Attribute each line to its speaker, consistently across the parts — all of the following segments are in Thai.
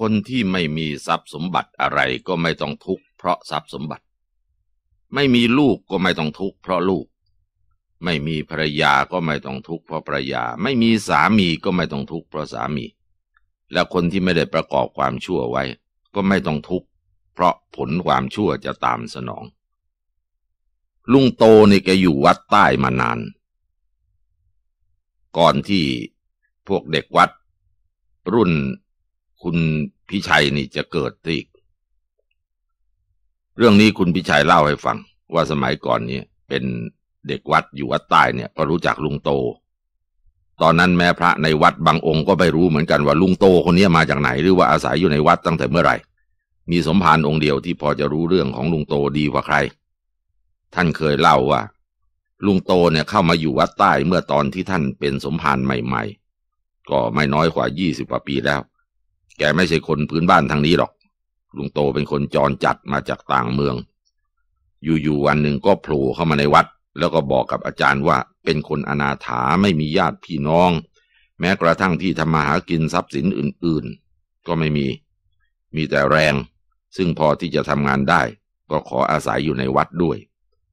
Speaker 1: คนที่ไม่มีทรัพย์สมบัติอะไรก็ไม่ต้องทุกข์เพราะทรัพย์สมบัติ ไม่มีลูกก็ไม่ต้องทุกข์เพราะลูก ไม่มีภรรยาก็ไม่ต้องทุกข์เพราะภรรยา ไม่มีสามีก็ไม่ต้องทุกข์เพราะสามี และคนที่ไม่ได้ประกอบความชั่วไว้ก็ไม่ต้องทุกข์เพราะผลความชั่วจะตามสนอง ลุงโตนี่แกอยู่วัดใต้มานาน ก่อนที่พวกเด็กวัดรุ่นคุณพิชัยนี่จะเกิดตอีกเรื่องนี้คุณพิชัยเล่าให้ฟัง ว่าสมัยก่อนนี้เป็นเด็กวัดอยู่วัดใต้เนี่ยก็รู้จักลุงโต ตอนนั้นแม้พระในวัดบางองค์ก็ไม่รู้เหมือนกันว่า ลุงโตคนนี้มาจากไหนหรือว่าอาศัยอยู่ในวัดตั้งแต่เมื่อไหร่ มีสมภารองค์เดียวที่พอจะรู้เรื่องของลุงโตดีกว่าใคร ท่านเคยเล่าว่าลุงโตเนี่ยเข้ามาอยู่วัดใต้ เมื่อตอนที่ท่านเป็นสมภารใหม่ ๆ ก็ไม่น้อยกว่ายี่สิบกว่าปีแล้วแกไม่ใช่คนพื้นบ้านทางนี้หรอก ลุงโตเป็นคนจรจัดมาจากต่างเมือง อยู่ๆวันหนึ่งก็โผล่เข้ามาในวัด แล้วก็บอกกับอาจารย์ว่า เป็นคนอนาถาไม่มีญาติพี่น้อง แม้กระทั่งที่ทำมาหากินทรัพย์สินอื่นๆ ก็ไม่มี มีแต่แรง ซึ่งพอที่จะทำงานได้ ก็ขออาศัยอยู่ในวัดด้วย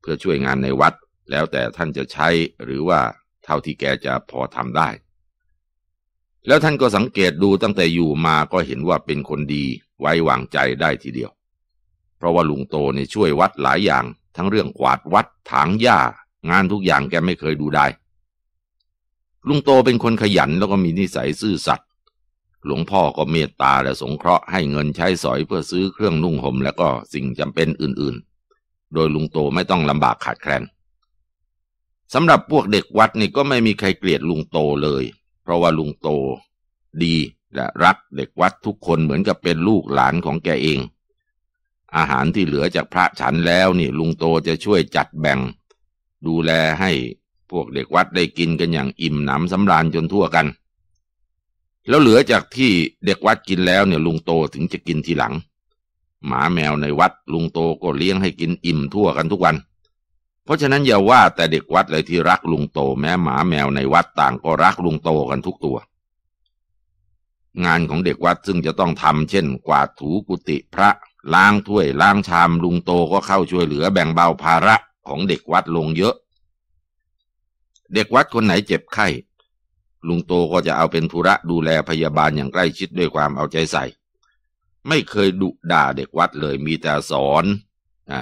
Speaker 1: เพื่อช่วยงานในวัด แล้วแต่ท่านจะใช้หรือว่าเท่าที่แกจะพอทำได้แล้วท่านก็สังเกตดูตั้งแต่อยู่มาก็เห็นว่าเป็นคนดีไว้วางใจได้ทีเดียว เพราะว่าลุงโตเนี่ยช่วยวัดหลายอย่าง ทั้งเรื่องกวาดวัดถางหญ้างานทุกอย่างแกไม่เคยดูได้ ลุงโตเป็นคนขยันแล้วก็มีนิสัยซื่อสัตย์หลวงพ่อก็เมตตาและสงเคราะห์ให้เงินใช้สอยเพื่อซื้อเครื่องนุ่งห่มแล้วก็สิ่งจำเป็นอื่นๆ โดยลุงโตไม่ต้องลำบากขาดแคลนสำหรับพวกเด็กวัดนี่ก็ไม่มีใครเกลียดลุงโตเลยเพราะว่าลุงโต ดีและรักเด็กวัดทุกคนเหมือนกับเป็นลูกหลานของแก เอง อาหารที่เหลือจากพระฉันแล้วนี่ลุงโตจะช่วยจัดแบ่งดูแลให้พวกเด็กวัดได้กินกันอย่างอิ่มหนำสำราญจนทั่วกัน แล้วเหลือจากที่เด็กวัดกินแล้วเนี่ยลุงโตถึงจะกินทีหลัง หมาแมวในวัด ลุงโตก็เลี้ยงให้กินอิ่มทั่วกันทุกวันเพราะฉะนั้นอย่าว่า แต่เด็กวัดเลยที่รักลุงโต แม้หมาแมวในวัดต่างก็รักลุงโตกันทุกตัว งานของเด็กวัดซึ่งจะต้องทำเช่น กวาดถูกุฏิพระ ล้างถ้วยล้างชามลุงโตก็เข้าช่วยเหลือแบ่งเบาภาระของเด็กวัดลงเยอะ เด็กวัดคนไหนเจ็บไข้ ลุงโตก็จะเอาเป็นธุระดูแลพยาบาลอย่างใกล้ชิดด้วยความเอาใจใส่ ไม่เคยดุด่าเด็กวัดเลยมีแต่สอน อ่า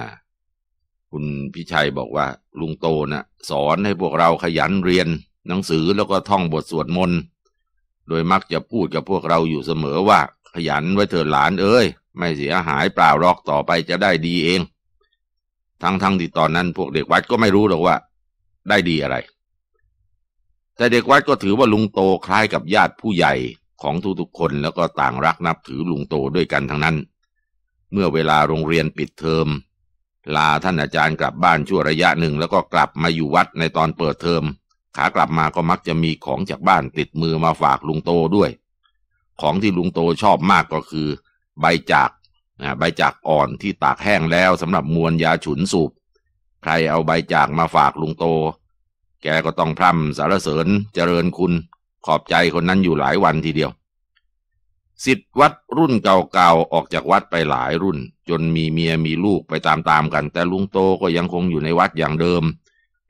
Speaker 1: คุณพิชัยบอกว่า ลุงโตนะ่ะ สอนให้พวกเราขยันเรียน หนังสือแล้วก็ท่องบทสวดมนต์โดยมักจะพูดกับพวกเราอยู่เสมอว่า ขยันไว้เถิดหลานเอ้ย ไม่เสียหายเปล่ารอกต่อไปจะได้ดีเอง ทั้งๆทที่ตอนนั้น พวกเด็กวัดก็ไม่รู้หรอกว่า ได้ดีอะไร แต่เด็กวัดก็ถือว่าลุงโตคล้ายกับญาติผู้ใหญ่ของทุกๆคนแล้วก็ต่างรักนับถือลุงโตด้วยกันทั้งนั้น เมื่อเวลาโรงเรียนปิดเทอมลาท่านอาจารย์กลับบ้านชั่วระยะหนึ่ง แล้วก็กลับมาอยู่วัดในตอนเปิดเทอม ขากลับมาก็มักจะมีของจากบ้านติดมือมาฝากลุงโตด้วย ของที่ลุงโตชอบมากก็คือใบจากใบจากอ่อนที่ตากแห้งแล้วสำหรับมวลยาฉุนสูบใครเอาใบจากมาฝากลุงโต แกก็ต้องพร่ำสารเสริญเจริญคุณ ขอบใจคนนั้นอยู่หลายวันทีเดียวสิทธิ์วัดรุ่นเก่าๆออกจากวัดไปหลายรุ่น จนมีเมียมีลูกไปตามๆกัน แต่ลุงโตก็ยังคงอยู่ในวัดอย่างเดิม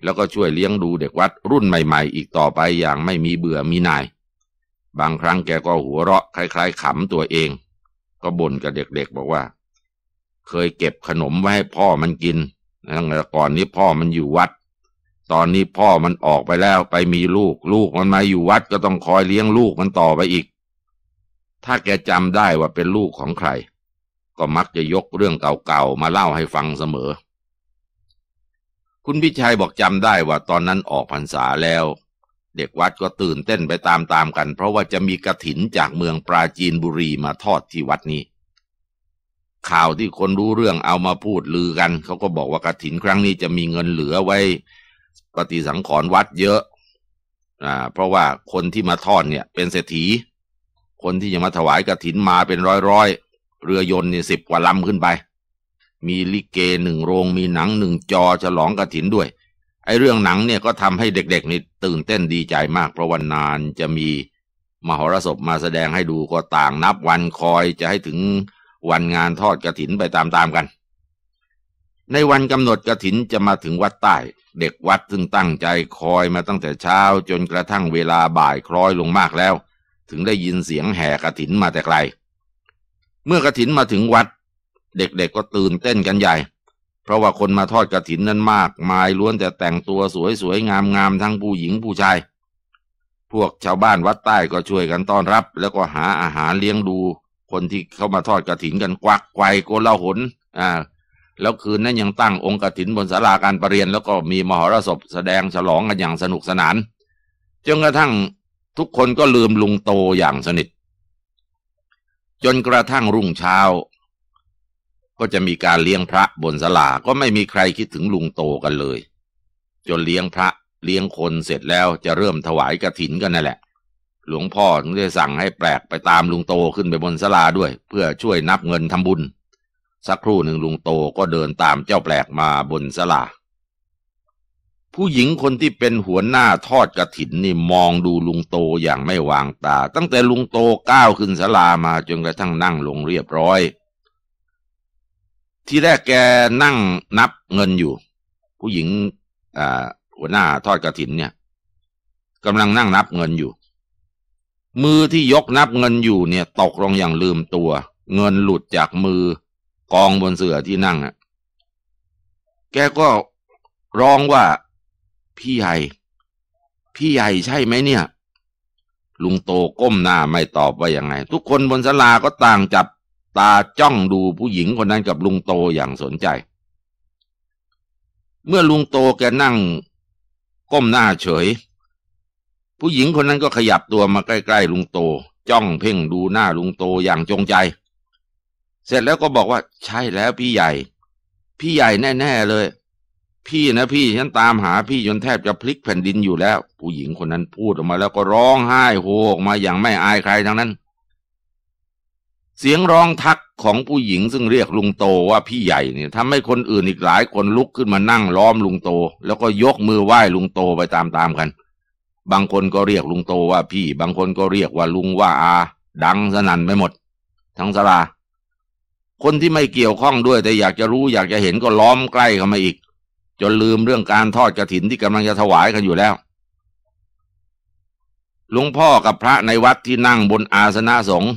Speaker 1: แล้วก็ช่วยเลี้ยงดูเด็กวัดรุ่นใหม่ๆ อีกต่อไปอย่างไม่มีเบื่อมีนาย บางครั้งแกก็หัวเราะ คล้ายๆขำตัวเองก็บ่นกับเด็กๆบอกว่า เคยเก็บขนมไว้ให้พ่อมันกินตั้งแต่ก่อนนี้พ่อมันอยู่วัด ตอนนี้พ่อมันออกไปแล้วไปมีลูกลูกมันมาอยู่วัดก็ต้องคอยเลี้ยงลูกมันต่อไปอีกถ้าแกจำได้ว่าเป็นลูกของใครก็มักจะยกเรื่องเก่าๆ มาเล่าให้ฟังเสมอ คุณพิชัยบอกจำได้ว่าตอนนั้นออกพรรษาแล้ว เด็กวัดก็ตื่นเต้นไปตามๆกัน เพราะว่าจะมีกระถินจากเมืองปราจีนบุรีมาทอดที่วัดนี้ ข่าวที่คนรู้เรื่องเอามาพูดลือกัน เขาก็บอกว่ากระถินครั้งนี้จะมีเงินเหลือไว้ ปฏิสังขรณ์วัดเยอะ อ่าเพราะว่าคนที่มาทอดเนี่ยเป็นเศรษฐีคนที่จะมาถวายกระถินมาเป็นร้อยร้อยเรือยนต์นี่สิบกว่าลำขึ้นไป มีลิเกหนึ่งโรง มีหนังหนึ่งจอฉลองกระถินด้วยไอ้เรื่องหนังเนี่ยก็ทำให้เด็กๆนี่ตื่นเต้นดีใจมากเพราะวันนานจะมีมหรสพมาแสดงให้ดูก็ต่างนับวันคอยจะให้ถึงวันงานทอดกระถินไปตามๆกัน ในวันกำหนดกระถินจะมาถึงวัดใต้ เด็กวัดซึ่งตั้งใจคอยมาตั้งแต่เช้าจนกระทั่งเวลาบ่ายคล้อยลงมากแล้วถึงได้ยินเสียงแห่กระถินมาแต่ไกล เมื่อกระถินมาถึงวัด เด็กๆกก็ตื่นเต้นกันใหญ่ เพราะว่าคนมาทอดกระถินนั้นมาก มายล้วนแต่แต่งตัวสวยๆงามๆทั้งผู้หญิงผู้ชาย พวกชาวบ้านวัดใต้ก็ช่วยกันต้อนรับ แล้วก็หาอาหารเลี้ยงดู คนที่เข้ามาทอดกระถินกันกวักไกวโกลาหลอ่า แล้วคืนนั้นยังตั้งองค์กระถินบนศาลาการประเรียนแล้วก็มีมหรสพ แสดงฉลองกันอย่างสนุกสนานจนกระทั่งทุกคนก็ลืมลุงโตอย่างสนิท จนกระทั่งรุ่งเช้า ก็จะมีการเลี้ยงพระบนสลาก็ไม่มีใครคิดถึงลุงโตกันเลย จนเลี้ยงพระ เลี้ยงคนเสร็จแล้วจะเริ่มถวายกระถินกันนั่นแหละ หลวงพ่อถึงได้สั่งให้แปลกไปตามลุงโตขึ้นไปบนสลาด้วย เพื่อช่วยนับเงินทำบุญ สักครู่หนึ่งลุงโตก็เดินตามเจ้าแปลกมาบนสลาผู้หญิงคนที่เป็นหัวหน้าทอดกระถินนี่มองดูลุงโตอย่างไม่วางตา ตั้งแต่ลุงโตก้าวขึ้นศาลามาจนกระทั่งนั่งลงเรียบร้อย ที่แรกแกนั่งนับเงินอยู่ ผู้หญิงหัวหน้าทอดกระถินเนี่ยกำลังนั่งนับเงินอยู่ มือที่ยกนับเงินอยู่ เนี่ย ตกลงอย่างลืมตัว เงินหลุดจากมือกองบนเสื่อที่นั่งอะแกก็ร้องว่าพี่ใหญ่พี่ใหญ่ใช่ไหมเนี่ย ลุงโตก้มหน้าไม่ตอบว่ายังไง ทุกคนบนศาลาก็ต่างจับตาจ้องดูผู้หญิงคนนั้นกับลุงโตอย่างสนใจเมื่อลุงโตแกนั่ง ก้มหน้าเฉย ผู้หญิงคนนั้นก็ขยับตัวมาใกล้ๆลุงโต จ้องเพ่งดูหน้าลุงโตอย่างจงใจ เสร็จแล้วก็บอกว่า ใช่แล้วพี่ใหญ่ พี่ใหญ่แน่ ๆเลยพี่นะพี่ฉันตามหาพี่จนแทบจะพลิกแผ่นดินอยู่แล้ว ผู้หญิงคนนั้นพูดออกมา แล้วก็ร้องไห้โฮออกมาอย่างไม่อายใคร ทั้งนั้น เสียงร้องทักของผู้หญิง ซึ่งเรียกลุงโตว่าพี่ใหญ่เนี่ยทำให้คนอื่นอีกหลายคนลุกขึ้นมานั่ง ล้อมลุงโต แล้วก็ยกมือไหว้ลุงโตไปตามๆกัน บางคนก็เรียกลุงโตว่าพี่ บางคนก็เรียกว่าลุงว่าอาดังสนั่นไปหมดทั้งสลาคนที่ไม่เกี่ยวข้องด้วย แต่อยากจะรู้ อยากจะเห็นก็ล้อมใกล้เข้ามาอีกจนลืมเรื่องการทอดกระถินที่กำลังจะถวายกันอยู่แล้วลุงพ่อกับพระในวัดที่นั่งบนอาสนะสงฆ์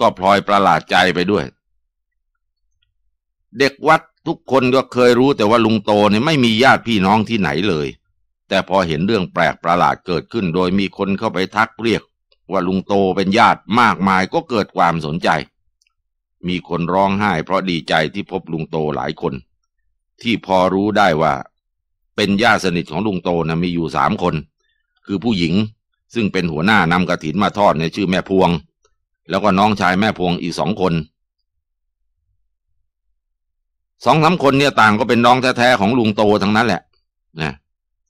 Speaker 1: ก็พลอยประหลาดใจไปด้วย เด็กวัดทุกคนก็เคยรู้แต่ว่าลุงโตเนี่ยไม่มีญาติพี่น้องที่ไหนเลย แต่พอเห็นเรื่องแปลกประหลาดเกิดขึ้นโดยมีคนเข้าไปทักเรียกว่าลุงโตเป็นญาติมากมายก็เกิดความสนใจ มีคนร้องไห้เพราะดีใจที่พบลุงโตหลายคนที่พอรู้ได้ว่า เป็นญาติสนิทของลุงโตนะมีอยู่สามคน คือผู้หญิงซึ่งเป็นหัวหน้านำกระถินมาทอดในชื่อแม่พวง แล้วก็น้องชายแม่พวงอีกสองคน สองสาคนเนี่ยต่างก็เป็นน้องแท้ๆของลุงโตทั้งนั้นแหละนะ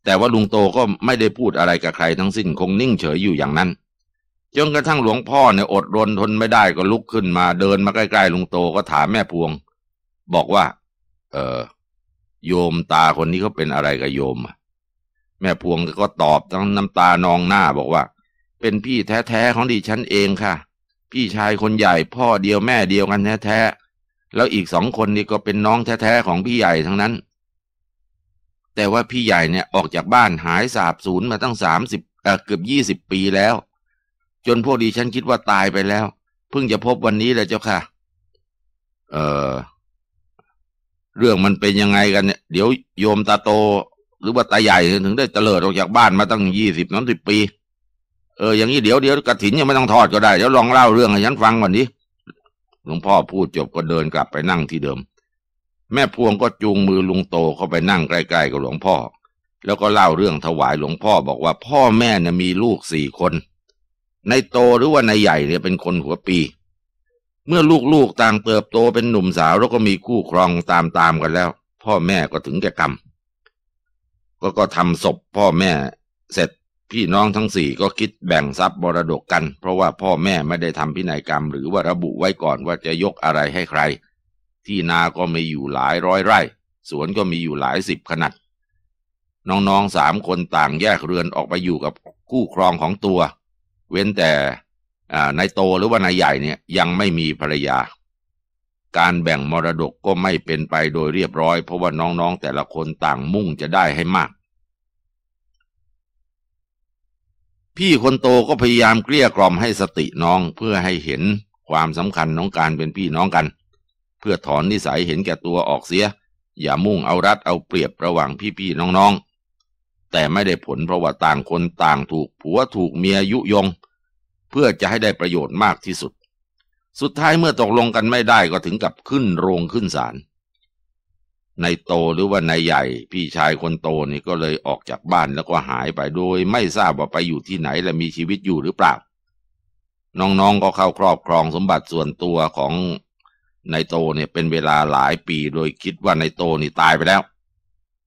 Speaker 1: แต่ว่าลุงโตก็ไม่ได้พูดอะไรกับใครทั้งสิ้นคงนิ่งเฉยอยู่อย่างนั้นจนกระทั่งหลวงพ่อเนี่ยอดรนทนไม่ได้ก็ลุกขึ้นมาเดิน มาใกล้ๆลุงโตก็ถามแม่พวง บอกว่า เออโยมตาคนนี้เขาเป็นอะไรกับโยมแม่พวงก็ตอบทั้งน้ำตานองหน้าบอกว่า เป็นพี่แท้ๆของดิฉันเองค่ะ พี่ชายคนใหญ่พ่อเดียวแม่เดียวกันแท้ๆแล้วอีกสองคนนี่ก็เป็นน้องแท้ๆของพี่ใหญ่ทั้งนั้น แต่ว่าพี่ใหญ่เนี่ยออกจากบ้านหายสาบสูญมาตั้งสามสิบเกือบยี่สิบปีแล้ว จนพวกดิฉันคิดว่าตายไปแล้วเพิ่งจะพบวันนี้แหละเจ้าค่ะ เออเรื่องมันเป็นยังไงกันเนี่ยเดี๋ยวโยมตาโต หรือว่าตาใหญ่ ถึงได้เตลิดออกจากบ้านมาตั้งยี่สิบน้ำสิบปีเอออย่างนี้เดี๋ยวเดี๋ยวกระถินยังไม่ต้องทอดก็ได้ เดี๋ยวลองเล่าเรื่องให้ฉันฟังก่อนดิหลวงพ่อพูดจบก็เดินกลับไปนั่งที่เดิม แม่พวงก็จูงมือลุงโตเข้าไปนั่งใกล้ๆกับหลวงพ่อ แล้วก็เล่าเรื่องถวายหลวงพ่อบอกว่าพ่อแม่เนี่ยมีลูกสี่คนในโตหรือว่าในใหญ่เนี่ยเป็นคนหัวปีเมื่อลูกๆต่างเติบโตเป็นหนุ่มสาวแล้วก็มีคู่ครองตามๆกันแล้ว พ่อแม่ก็ถึงแก่กรรม ก็ก็ทำศพพ่อแม่ เสร็จพี่น้องทั้งสี่ก็คิดแบ่งทรัพย์บรดกกัน เพราะว่าพ่อแม่ไม่ได้ทำพินัยกรรม หรือว่าระบุไว้ก่อนว่าจะยกอะไรให้ใคร ที่นา ก็มีอยู่หลายร้อยไร่ สวนก็มีอยู่หลายสิบขนาดน้องๆสามคนต่างแยกเรือนออกไปอยู่กับคู่ครองของตัว เว้นแต่นายโตหรือว่านายใหญ่เนี่ยยังไม่มีภรรยา การแบ่งมรดกก็ไม่เป็นไปโดยเรียบร้อยเพราะว่าน้องๆ แต่ละคนต่างมุ่งจะได้ให้มาก พี่คนโตก็พยายามเกลี้ยกล่อมให้สติน้องเพื่อให้เห็นความสำคัญของการเป็นพี่น้องกัน เพื่อถอนนิสัยเห็นแก่ตัวออกเสีย อย่ามุ่งเอารัดเอาเปรียบระหว่างพี่ๆน้องๆ แต่ไม่ได้ผล เพราะว่าต่างคนต่างถูกผัวถูกเมียยุยงเพื่อจะให้ได้ประโยชน์มากที่สุด สุดท้ายเมื่อตกลงกันไม่ได้ก็ถึงกับขึ้นโรงขึ้นศาลนายโตหรือว่านายใหญ่ พี่ชายคนโตนี่ก็เลยออกจากบ้านแล้วก็หายไปโดยไม่ทราบว่าไปอยู่ที่ไหนและมีชีวิตอยู่หรือเปล่า น้องๆก็เข้าครอบครองสมบัติส่วนตัวของนายโตเนี่ยเป็นเวลาหลายปี โดยคิดว่านายโตนี่ตายไปแล้ว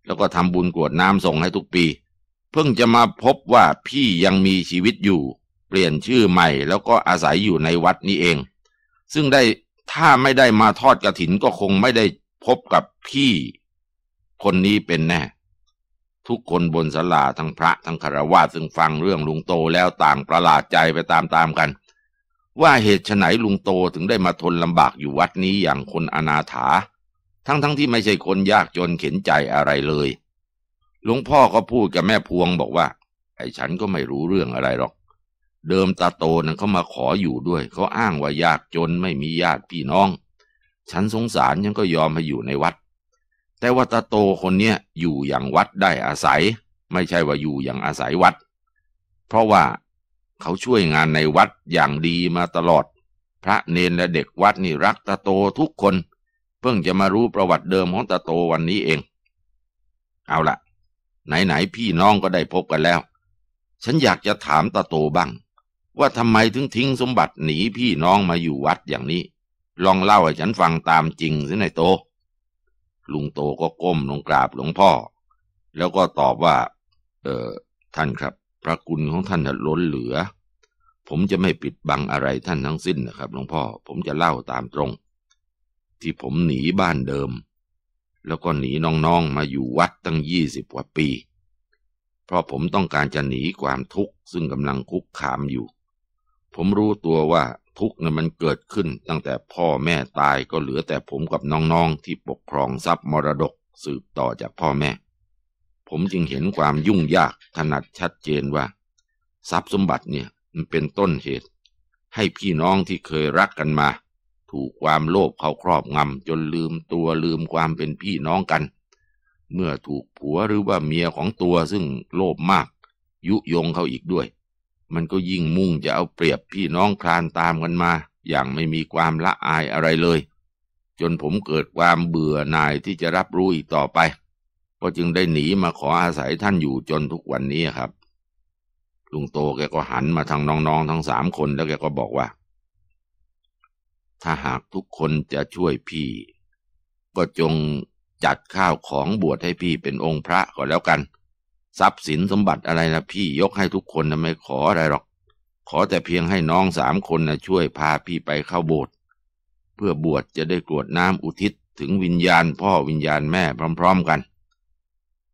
Speaker 1: แล้วก็ทำบุญกวดน้ำส่งให้ทุกปี เพิ่งจะมาพบว่าพี่ยังมีชีวิตอยู่เปลี่ยนชื่อใหม่แล้วก็อาศัยอยู่ในวัดนี้เอง ซึ่งได้ถ้าไม่ได้มาทอดกระถินก็คงไม่ได้พบกับพี่ คนนี้เป็นแน่ ทุกคนบนศาลาทั้งพระทั้งคารวะซึ่งฟังเรื่องลุงโตแล้วต่างประหลาดใจไปตามๆกัน ว่าเหตุไฉนลุงโตถึงได้มาทนลำบากอยู่วัดนี้อย่างคนอนาถา ทั้งๆทที่ไม่ใช่คนยากจนเข็นใจอะไรเลย หลวงพ่อก็พูดกับแม่พวงบอกว่าไอ้ฉันก็ไม่รู้เรื่องอะไรหรอกเดิมตาโตนั่นเขามาขออยู่ด้วย เขาอ้างว่ายากจนไม่มีญาติพี่น้อง ฉันสงสารยังก็ยอมให้อยู่ในวัด แต่ว่าตาโตคนเนี้ยอยู่อย่างวัดได้อาศัย ไม่ใช่ว่าอยู่อย่างอาศัยวัด เพราะว่าเขาช่วยงานในวัดอย่างดีมาตลอด พระเนนและเด็กวัดนี่รักตาโตทุกคนเพิ่งจะมารู้ประวัติเดิมของตาโตวันนี้เอง เอาละไหนๆพี่น้องก็ได้พบกันแล้ว ฉันอยากจะถามตาโตบ้างว่าทำไมถึงทิ้งสมบัติหนีพี่น้องมาอยู่วัดอย่างนี้ ลองเล่าให้ฉันฟังตามจริงสินายโต ลุงโตก็ก้มลงกราบหลวงพ่อ แล้วก็ตอบว่า เออท่านครับพระคุณของท่านล้นเหลือ ผมจะไม่ปิดบังอะไรท่านทั้งสิ้นนะครับหลวงพ่อ ผมจะเล่าตามตรง ที่ผมหนีบ้านเดิม แล้วก็หนีน้องๆมาอยู่วัดตั้งยี่สิบกว่าปี เพราะผมต้องการจะหนีความทุกข์ซึ่งกำลังคุกคามอยู่ผมรู้ตัวว่าทุกข์นั้นมันเกิดขึ้นตั้งแต่พ่อแม่ตายก็เหลือแต่ผมกับน้องๆที่ปกครองทรัพย์มรดกสืบต่อจากพ่อแม่ ผมจึงเห็นความยุ่งยากถนัดชัดเจนว่า ทรัพย์สมบัติเนี่ยมันเป็นต้นเหตุ ให้พี่น้องที่เคยรักกันมา ถูกความโลภเขาครอบงำจนลืมตัวลืมความเป็นพี่น้องกัน เมื่อถูกผัวหรือว่าเมียของตัวซึ่งโลภมาก ยุยงเขาอีกด้วยมันก็ยิ่งมุ่งจะเอาเปรียบพี่น้องคลานตามกันมา อย่างไม่มีความละอายอะไรเลย จนผมเกิดความเบื่อหน่ายที่จะรับรู้อีกต่อไปก็จึงได้หนีมาขออาศัยท่านอยู่จนทุกวันนี้ครับลุงโตแกก็หันมาทางน้องๆทั้งสามคนแล้วแกก็บอกว่า ถ้าหากทุกคนจะช่วยพี่ ก็จงจัดข้าวของบวชให้พี่เป็นองค์พระก็แล้วกันทรัพย์สินสมบัติอะไรนะพี่ยกให้ทุกคนนะไม่ขออะไรหรอก ขอแต่เพียงให้น้องสามคนนะช่วยพาพี่ไปเข้าโบสถ์เพื่อบวชจะได้กรวดน้ำอุทิศถึงวิญญาณ พ่อวิญญาณแม่พร้อม ๆ กัน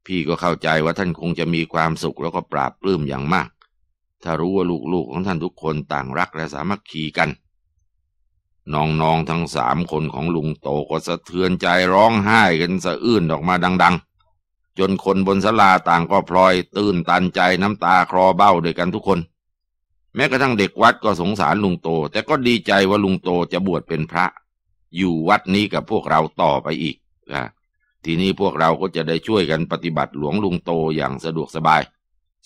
Speaker 1: พี่ก็เข้าใจว่าท่านคงจะมีความสุขแล้วก็ปราบปลื้มอย่างมาก ถ้ารู้ว่าลูกๆของท่านทุกคนต่างรักและสามัคคีกันน้องๆทั้งสามคนของลุงโตก็สะเทือนใจร้องไห้กันสะอื้นออกมาดัง ๆจนคนบนศาลาต่างก็พลอยตื่นตันใจน้ำตาคลอเบ้าด้วยกันทุกคน แม้กระทั่งเด็กวัดก็สงสารลุงโต แต่ก็ดีใจว่าลุงโตจะบวชเป็นพระ อยู่วัดนี้กับพวกเราต่อไปอีกนะทีนี้พวกเราก็จะได้ช่วยกันปฏิบัติหลวงลุงโตอย่างสะดวกสบาย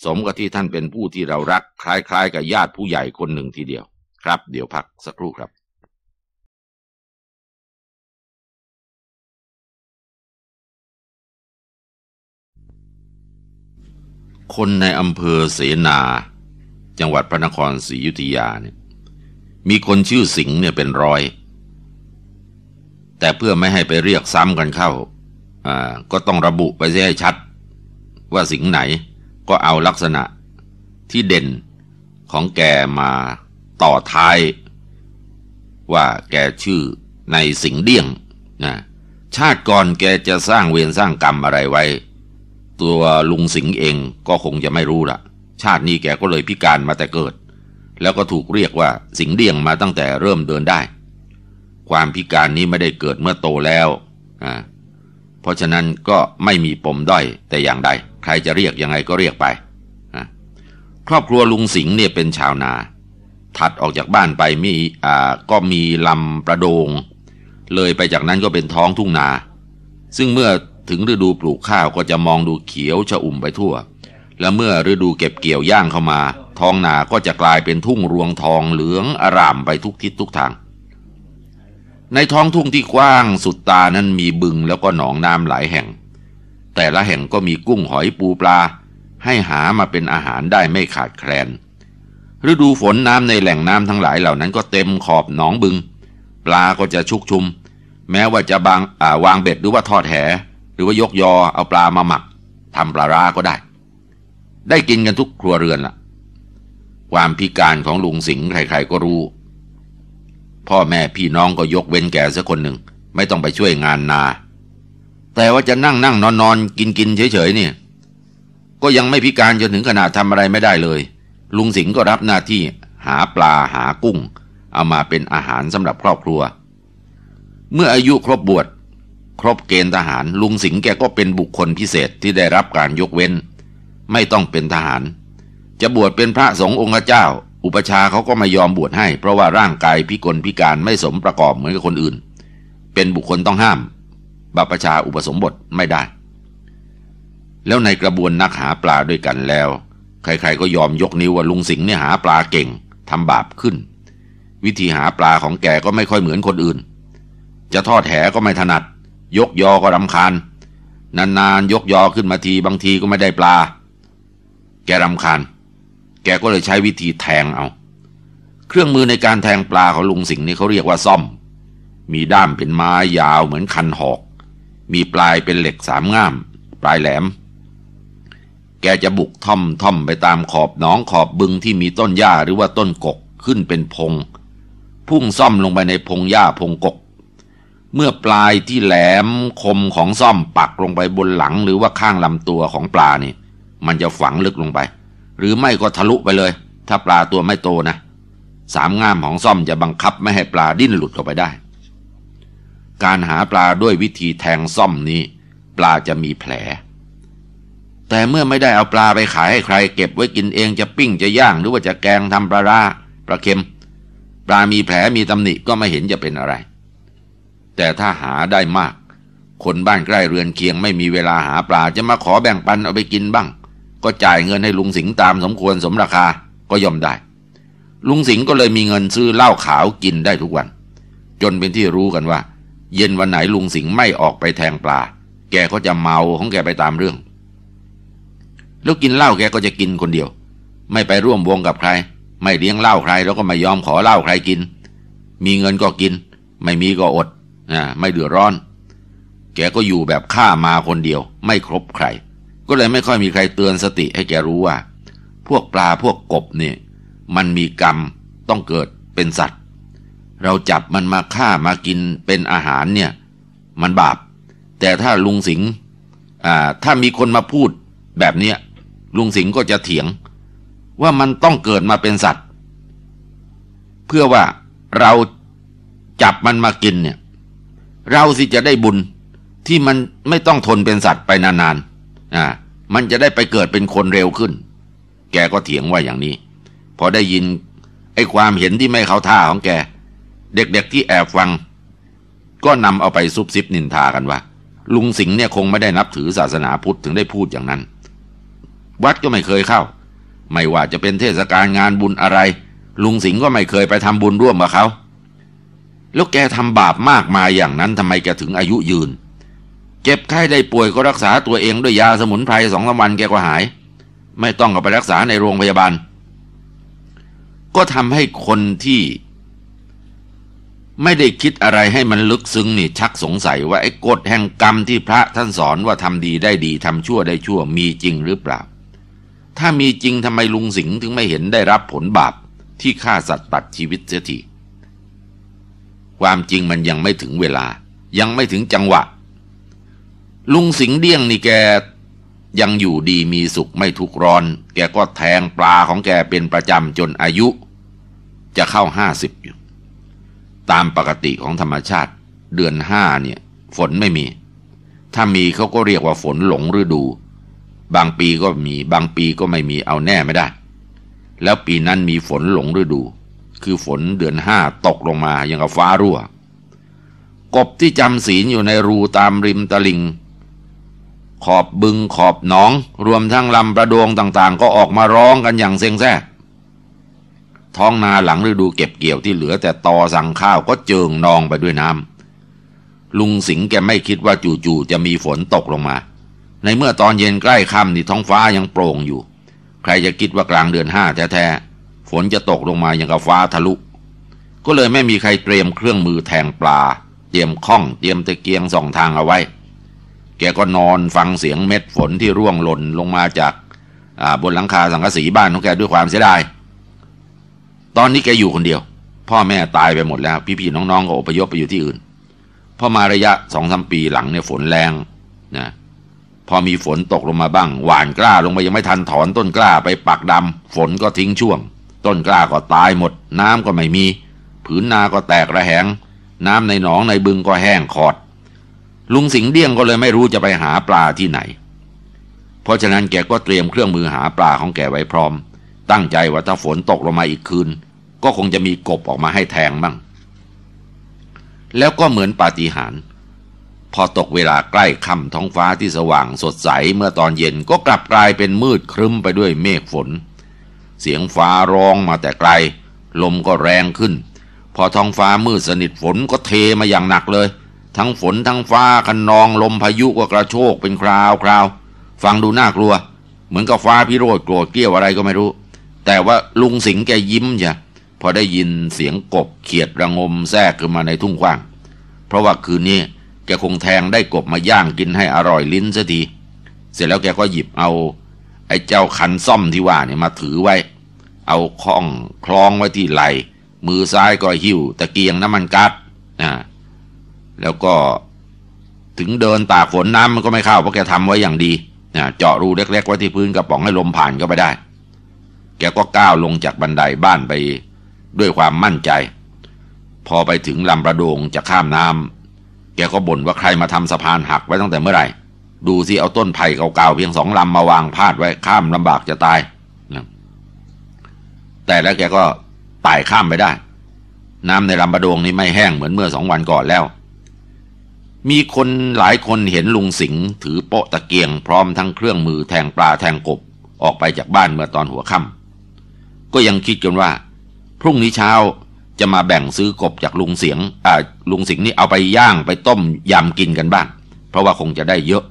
Speaker 1: สมกับที่ท่านเป็นผู้ที่เรารักคล้ายๆ กับญาติผู้ใหญ่คนหนึ่งทีเดียวครับเดี๋ยวพักสักครู่ครับคนในอำเภอเสนา จังหวัดพระนครศรียุธยาเนี่ย มีคนชื่อสิงห์เนี่ยเป็นร้อย แต่เพื่อไม่ให้ไปเรียกซ้ำกันเข้า อ่า ก็ต้องระบุไปให้ชัดว่าสิงห์ไหน ก็เอาลักษณะที่เด่นของแกมาต่อท้าย ว่าแกชื่อในสิงห์เดี่ยงนะ ชาติก่อนแกจะสร้างเวรสร้างกรรมอะไรไว้ตัวลุงสิงห์เองก็คงจะไม่รู้ละชาตินี้แกก็เลยพิการมาแต่เกิด แล้วก็ถูกเรียกว่าสิงเดียงมาตั้งแต่เริ่มเดินได้ ความพิการนี้ไม่ได้เกิดเมื่อโตแล้วอ่าเพราะฉะนั้นก็ไม่มีปมด้อยแต่อย่างใด ใครจะเรียกยังไงก็เรียกไปครอบครัวลุงสิงห์เนี่ยเป็นชาวนา ถัดออกจากบ้านไปมีอ่าก็มีลำประโดง เลยไปจากนั้นก็เป็นท้องทุ่งนา ซึ่งเมื่อถึงฤดูปลูกข้าวก็จะมองดูเขียวชะอุ่มไปทั่ว และเมื่อฤดูเก็บเกี่ยวย่างเข้ามาท้องนาก็จะกลายเป็นทุ่งรวงทองเหลืองอารามไปทุกทิศทุกทาง ในท้องทุ่งที่กว้าง สุดตานั้นมีบึงแล้วก็หนองน้ำหลายแห่ง แต่ละแห่งก็มีกุ้งหอยปูปลา ให้หามาเป็นอาหารได้ไม่ขาดแคลน ฤดูฝนน้ำในแหล่งน้ำทั้งหลายเหล่านั้นก็เต็มขอบหนองบึง ปลา ก็จะชุกชุม แม้ว่าจะบางวางเบ็ดหรือว่าทอดแหหรือว่ายกยอเอาปลามาหมักทำปลาร้าก็ได้ ได้กินกันทุกครัวเรือนละ่ะ ความพิการของลุงสิงห์ใครๆก็รู้ พ่อแม่พี่น้องก็ยกเว้นแกสักคนหนึ่ง ไม่ต้องไปช่วยงานนา แต่ว่าจะนั่งนั่งนอนนอนกินกินเฉยๆเนี่ย ก็ยังไม่พิการจนถึงขนาดทำอะไรไม่ได้เลย ลุงสิงห์ก็รับหน้าที่หาปลาหากุ้งเอามาเป็นอาหารสำหรับครอบครัว เมื่ออายุครบบวชครบเกณฑ์ทหาร ลุงสิงห์แกก็เป็นบุคคลพิเศษที่ได้รับการยกเว้น ไม่ต้องเป็นทหาร จะบวชเป็นพระสงฆ์องค์เจ้า อุปชาเขาก็ไม่ยอมบวชให้เพราะว่าร่างกายพิกลพิการไม่สมประกอบเหมือนกับคนอื่น เป็นบุคคลต้องห้ามบัพชาอุปสมบทไม่ได้ แล้วในกระบวนนักหาปลาด้วยกันแล้ว ใครๆก็ยอมยกนิ้วว่าลุงสิงห์เนี่ยหาปลาเก่งทำบาปขึ้น วิธีหาปลาของแกก็ไม่ค่อยเหมือนคนอื่น จะทอดแหก็ไม่ถนัดยกยอ ก็รำคาญนานๆ ยกยอขึ้นมาทีบางทีก็ไม่ได้ปลา แกรำคาญ แกก็เลยใช้วิธีแทงเอา เครื่องมือในการแทงปลาของลุงสิงห์นี่เขาเรียกว่าซ่อม มีด้ามเป็นไม้ยาวเหมือนคันหอก มีปลายเป็นเหล็กสามง่าม ปลายแหลม แกจะบุกท่อมท่อมไปตามขอบหนองขอบบึงที่มีต้นหญ้าหรือว่าต้นกกขึ้นเป็นพง พุ่งซ่อมลงไปในพงหญ้าพงกกเมื่อปลายที่แหลมคมของซ่อมปักลงไปบนหลัง หรือว่าข้างลำตัวของปลานี่ มันจะฝังลึกลงไป หรือไม่ก็ทะลุไปเลย ถ้าปลาตัวไม่โตนะสามง่ามของซ่อมจะบังคับไม่ให้ปลาดิ้นหลุดออกไปได้ การหาปลาด้วยวิธีแทงซ่อมนี้ ปลาจะมีแผล แต่เมื่อไม่ได้เอาปลาไปขายให้ใครเก็บไว้กินเองจะปิ้งจะย่างหรือว่าจะแกงทำปลาร่าปลาเค็ม ปลามีแผลมีตำหนิก็ไม่เห็นจะเป็นอะไรแต่ถ้าหาได้มาก คนบ้านใกล้เรือนเคียงไม่มีเวลาหาปลาจะมาขอแบ่งปันเอาไปกินบ้าง ก็จ่ายเงินให้ลุงสิงตามสมควรสมราคาก็ยอมได้ ลุงสิงก็เลยมีเงินซื้อเหล้าขาวกินได้ทุกวัน จนเป็นที่รู้กันว่า เย็นวันไหนลุงสิงไม่ออกไปแทงปลา แกก็จะเมาของแกไปตามเรื่องแล้วกินเหล้าแกก็จะกินคนเดียว ไม่ไปร่วมวงกับใคร ไม่เลี้ยงเหล้าใครแล้วก็ไม่ยอมขอเหล้าใครกิน มีเงินก็กิน ไม่มีก็อดไม่เดือดร้อน แกก็อยู่แบบข้ามาคนเดียว ไม่ครบใคร ก็เลยไม่ค่อยมีใครเตือนสติให้แกรู้ว่า พวกปลาพวกกบเนี่ย มันมีกรรมต้องเกิดเป็นสัตว์ เราจับมันมาฆ่ามากินเป็นอาหารเนี่ย มันบาป แต่ถ้าลุงสิงห์ถ้ามีคนมาพูดแบบเนี้ยลุงสิงห์ก็จะเถียงว่ามันต้องเกิดมาเป็นสัตว์ เพื่อว่าเราจับมันมากินเนี่ยเราสิจะได้บุญที่มันไม่ต้องทนเป็นสัตว์ไปนานๆอ่ามันจะได้ไปเกิดเป็นคนเร็วขึ้น แกก็เถียงว่าอย่างนี้พอได้ยินไอ้ความเห็นที่ไม่เข้าท่าของแกเด็กๆที่แอบฟัง ก็นำเอาไปซุบซิบนินทากันว่า ลุงสิงห์เนี่ยคงไม่ได้นับถือศาสนาพุทธถึงได้พูดอย่างนั้น วัดก็ไม่เคยเข้า ไม่ว่าจะเป็นเทศกาลงานบุญอะไร ลุงสิงห์ก็ไม่เคยไปทำบุญร่วมกับเขาแล้วแกทำบาปมากมายอย่างนั้นทำไมแกถึงอายุยืนเจ็บไข้ได้ป่วยก็รักษาตัวเองด้วยยาสมุนไพรสองสามวันแกก็หาย ไม่ต้องกอาไปรักษาในโรงพยาบาลก็ทำให้คนที่ไม่ได้คิดอะไรให้มันลึกซึ้งนี่ ชักสงสัยว่าไอ้กฎแห่งกรรมที่พระท่านสอนว่าทำดีได้ดีทำชั่วได้ชั่วมีจริงหรือเปล่าถ้ามีจริงทำไมลุงสิงห์ถึงไม่เห็นได้รับผลบาป ที่ฆ่าสัตว์ตัดชีวิตเสียทีความจริงมันยังไม่ถึงเวลา ยังไม่ถึงจังหวะ ลุงสิงเดี้ยงนี่แกยังอยู่ดีมีสุขไม่ทุกร้อน แกก็แทงปลาของแกเป็นประจำจนอายุ จะเข้าห้าสิบอยู่ ตามปกติของธรรมชาติ เดือนห้าเนี่ย ฝนไม่มี ถ้ามีเขาก็เรียกว่าฝนหลงฤดู บางปีก็มีบางปีก็ไม่มีเอาแน่ไม่ได้ แล้วปีนั้นมีฝนหลงฤดูคือฝนเดือนห้าตกลงมา ยังกับฟ้ารั่ว กบที่จำศีลอยู่ในรูตามริมตลิง ขอบบึงขอบหนองรวมทั้งลำประดวงต่างๆ ก็ออกมาร้องกันอย่างเซ็งแซ่ท้องนาหลังฤดูเก็บเกี่ยวที่เหลือแต่ตอสั่งข้าวก็เจิงนองไปด้วยน้ำลุงสิงแกไม่คิดว่าจู่ๆจะมีฝนตกลงมา ในเมื่อตอนเย็นใกล้ค่ำนี่ท้องฟ้ายังโปร่งอยู่ ใครจะคิดว่ากลางเดือนห้าแท้ๆนจะตกลงมาอย่างกับฟ้าทะลุ ก็เลยไม่มีใครเตรียมเครื่องมือแทงปลา เตรียมข้อง เตรียมตะเกียงส่องทางเอาไว้ แกก็นอนฟังเสียงเม็ดฝนที่ร่วงหล่นลงมาจากบนหลังคาสังกะสีบ้านของแกด้วยความเสียดาย ตอนนี้แกอยู่คนเดียว พ่อแม่ตายไปหมดแล้ว พี่ๆน้องๆก็อพยพไปอยู่ที่อื่น พอมาระยะสองสามปีหลังเนี่ยฝนแรงนะ พอมีฝนตกลงมาบ้าง หวานกล้าลงมายังไม่ทันถอนต้นกล้าไปปักดำฝนก็ทิ้งช่วงต้นกล้าก็ตายหมด น้ำก็ไม่มี ผืนนาก็แตกระแหง น้ำในหนองในบึงก็แห้งขอด ลุงสิงเดี้ยงก็เลยไม่รู้จะไปหาปลาที่ไหน เพราะฉะนั้นแกก็เตรียมเครื่องมือหาปลาของแกไว้พร้อม ตั้งใจว่าถ้าฝนตกลงมาอีกคืน ก็คงจะมีกบออกมาให้แทงบ้างแล้วก็เหมือนปาฏิหาริย์พอตกเวลาใกล้ค่ำท้องฟ้าที่สว่าง สดใสเมื่อตอนเย็นก็กลับกลายเป็นมืดครึ้มไปด้วยเมฆฝนเสียงฟ้าร้องมาแต่ไกล ลมก็แรงขึ้น พอท้องฟ้ามืดสนิทฝนก็เทมาอย่างหนักเลย ทั้งฝนทั้งฟ้าคันนองลมพายุก็กระโชกเป็นคราวคราวฟังดูน่ากลัว เหมือนกับฟ้าพิโรธโกรธเกี้ยวอะไรก็ไม่รู้ แต่ว่าลุงสิงห์แกยิ้มจ้ะพอได้ยินเสียงกบเขียดระงมแทรกขึ้นมาในทุ่งกว้าง เพราะว่าคืนนี้แกคงแทงได้กบมาย่างกินให้อร่อยลิ้นซะทีเสร็จแล้วแกก็หยิบเอาอ้เจ้าคันซ่อมที่ว่าเนี่ยมาถือไว้ เอาคล้องคล้องไว้ที่ไหล มือซ้ายก็หิ้วตะเกียงน้ำมันกัดนะ แล้วก็ถึงเดินตากฝนน้ำมันก็ไม่เข้าเพราะแกทำไว้อย่างดี นะ เจาะรูเล็กๆไว้ที่พื้นกระป๋องให้ลมผ่านก็ไปได้ แกก็ก้าวลงจากบันไดบ้านไปด้วยความมั่นใจ พอไปถึงลำประโดงจะข้ามน้ำแกก็บ่นว่าใครมาทำสะพานหักไว้ตั้งแต่เมื่อไหร่ดูสิเอาต้นไผ่เก่าๆ เพียงสองลำมาวางพาดไว้ ข้ามลำบากจะตาย แต่แล้วแกก็ไต่ข้ามไปได้ น้ำในลำบะดวงนี่ไม่แห้งเหมือนเมื่อสองวันก่อนแล้ว มีคนหลายคนเห็นลุงสิงห์ถือโปะตะเกียงพร้อมทั้งเครื่องมือแทงปลาแทงกบ ออกไปจากบ้านเมื่อตอนหัวค่ำก็ยังคิดกันว่า พรุ่งนี้เช้าจะมาแบ่งซื้อกบจากลุงเสียงอ่าลุงสิงห์นี่เอาไปย่างไปต้มยำกินกันบ้างเพราะว่าคงจะได้เยอะ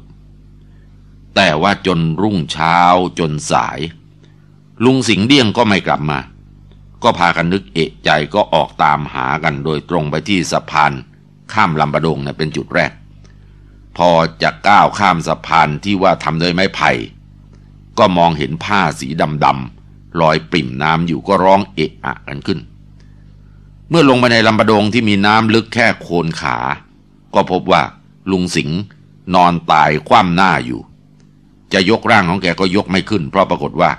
Speaker 1: แต่ว่าจนรุ่งเช้าจนสาย ลุงสิงเดี่ยงก็ไม่กลับมา ก็พากันนึกเอะใจก็ออกตามหากันโดยตรงไปที่สะพานข้ามลำบะดงเนะเป็นจุดแรก พอจะก้าวข้ามสะพานที่ว่าทำโดยไม้ไผ่ก็มองเห็นผ้าสีดำๆลอยปริ่มน้ำอยู่ก็ร้องเอะอะกันขึ้น เมื่อลงไปในลำบะดงที่มีน้ำลึกแค่โคนขา ก็พบว่าลุงสิงห์นอนตายคว่ำหน้าอยู่จะยกร่างของแกก็ยกไม่ขึ้น เพราะปรากฏว่า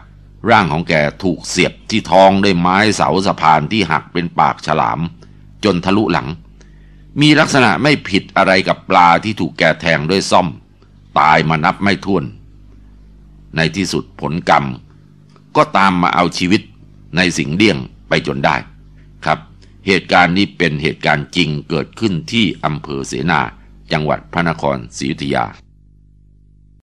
Speaker 1: ร่างของแกถูกเสียบที่ท้องด้วยไม้เสาสะพานที่หักเป็นปากฉลาม จนทะลุหลัง มีลักษณะไม่ผิดอะไรกับปลาที่ถูกแกแทงด้วยซ่อม ตายมานับไม่ถ้วน ในที่สุดผลกรรม ก็ตามมาเอาชีวิตในสิงเดี่ยงไปจนได้ ครับ เหตุการณ์นี้เป็นเหตุการณ์จริงเกิดขึ้นที่อำเภอเสนาจังหวัดพระนครศรีอยุธยา